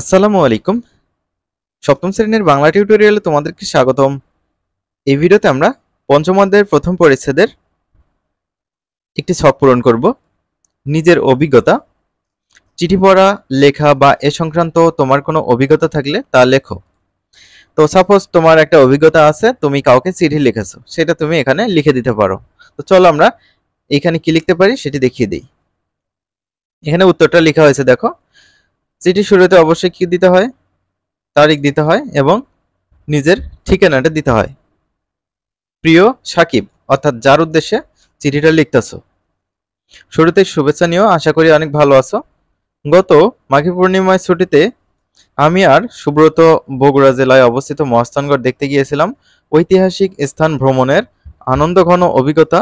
আসসালামু আলাইকুম সপ্তম শ্রেণীর বাংলা টিউটোরিয়ালে তোমাদেরকে স্বাগতম এই ভিডিওতে আমরা পঞ্চম অধ্যায়ের প্রথম পরিচ্ছেদের একটি ছক পূরণ করব নিজের অভিজ্ঞতা চিঠি পড়া লেখা বা এ সংক্রান্ত তোমার কোনো অভিজ্ঞতা থাকলে তা লেখো তো সাপোজ তোমার একটা অভিজ্ঞতা আছে তুমি কাউকে চিঠি লিখেছো সেটা তুমি এখানে লিখে দিতে পারো তো চলো আমরা এখানে কি লিখতে পারি সেটি দেখিয়ে দিই এখানে উত্তরটা লেখা হয়েছে দেখো চিঠি শুরুতে অবশ্যই কি দিতে হয় তারিখ দিতে হয় এবং নিজের ঠিকানাটা দিতে হয় প্রিয় সাকিব অর্থাৎ যার উদ্দেশ্যে চিঠিটা লিখতেছ শুরুতে শুভেচ্ছা নিয়েও আশা করি অনেক ভালো আছো গত মাঘী পূর্ণিমায় ছুটিতে আমি আর সুব্রত বগুড়া জেলায় অবস্থিত মহাস্থানগড় দেখতে গিয়েছিলাম ঐতিহাসিক স্থান ভ্রমণের আনন্দঘন অভিজ্ঞতা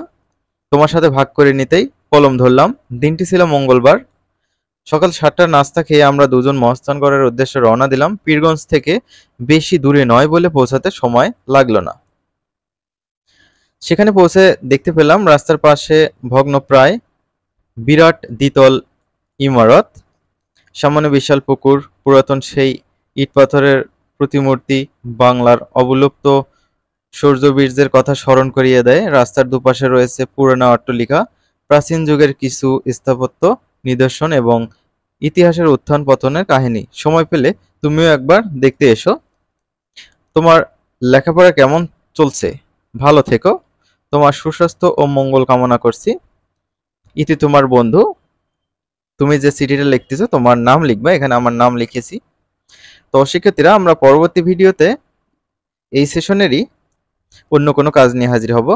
তোমার সাথে ভাগ করে নিতেই কলম ধরলাম দিনটি ছিল মঙ্গলবার সকাল সাতটার নাস্তা খেয়ে আমরা দুজন করার উদ্দেশ্যে রওনা দিলাম পীরগঞ্জ থেকে বেশি দূরে নয় বলে পৌঁছাতে সময় লাগলো না সেখানে পৌঁছে দেখতে পেলাম রাস্তার পাশে ভগ্নপ্রায় বিরাট দ্বিতল ইমারত সামান্য বিশাল পুকুর পুরাতন সেই ইট পাথরের প্রতিমূর্তি বাংলার অবলুপ্ত সূর্যবীর্যের কথা স্মরণ করিয়ে দেয় রাস্তার দুপাশে রয়েছে পুরানো অট্টলিকা প্রাচীন যুগের কিছু স্থাপত্য নিদর্শন এবং ইতিহাসের উত্থান পতনের কাহিনী সময় পেলে তুমিও একবার দেখতে এসো তোমার লেখাপড়া কেমন চলছে ভালো থেকো তোমার সুস্বাস্থ্য ও মঙ্গল কামনা করছি ইতি তোমার বন্ধু তুমি যে সিটিটা লিখতেছো তোমার নাম লিখবা এখানে আমার নাম লিখেছি তো শিক্ষার্থীরা আমরা পরবর্তী ভিডিওতে এই সেশনেরই অন্য কোনো কাজ নিয়ে হাজির হব